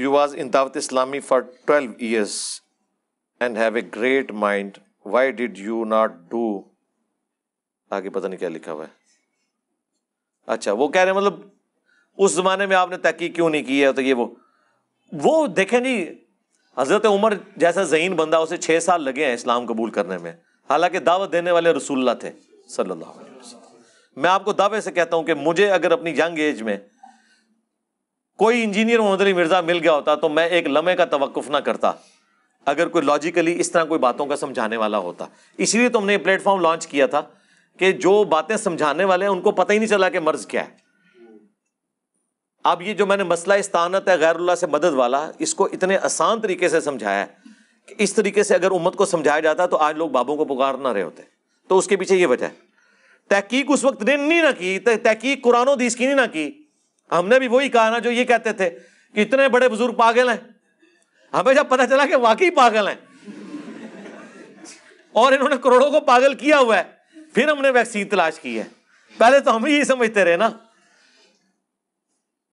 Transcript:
You was in Dawat Islami for 12 years and have a great mind. Why did you not do? आगे पता नहीं क्या लिखा हुआ है अच्छा वो कह रहे हैं मतलब उस ज़माने में आपने तहकी क्यों नहीं की है तो ये वो वो देखें जी हज़रत उमर जैसा जहीन बंदा उसे छह साल लगे हैं इस्लाम कबूल करने में हालांकि दावत देने वाले रसुल्ला थे सल्लल्लाहु अलैहि वसल्लम मैं आपको दावे से कहता हूं कि मुझे अगर अपनी यंग एज में कोई इंजीनियर मोहम्मद अली मिर्ज़ा मिल गया होता तो मैं एक लम्हे का तवक्फ ना करता अगर कोई लॉजिकली इस तरह कोई बातों का समझाने वाला होता इसलिए तुमने तो ये प्लेटफॉर्म लॉन्च किया था कि जो बातें समझाने वाले हैं उनको पता ही नहीं चला कि मर्ज क्या है अब ये जो मैंने मसला इस्तानत है गैरुल्ला से मदद वाला इसको इतने आसान तरीके से समझाया कि इस तरीके से अगर उम्मत को समझाया जाता तो आज लोग बाबों को पुकार ना रहे होते तो उसके पीछे ये वजह है तहकीक उस वक्त ने नहीं ना की तहकीक कुरानो दीस की नहीं ना की हमने भी वही कहा ना जो ये कहते थे कि इतने बड़े बुजुर्ग पागल हैं हमें जब पता चला कि वाकई पागल हैं और इन्होंने करोड़ों को पागल किया हुआ है फिर हमने वैक्सीन तलाश की है पहले तो हम ही समझते रहे ना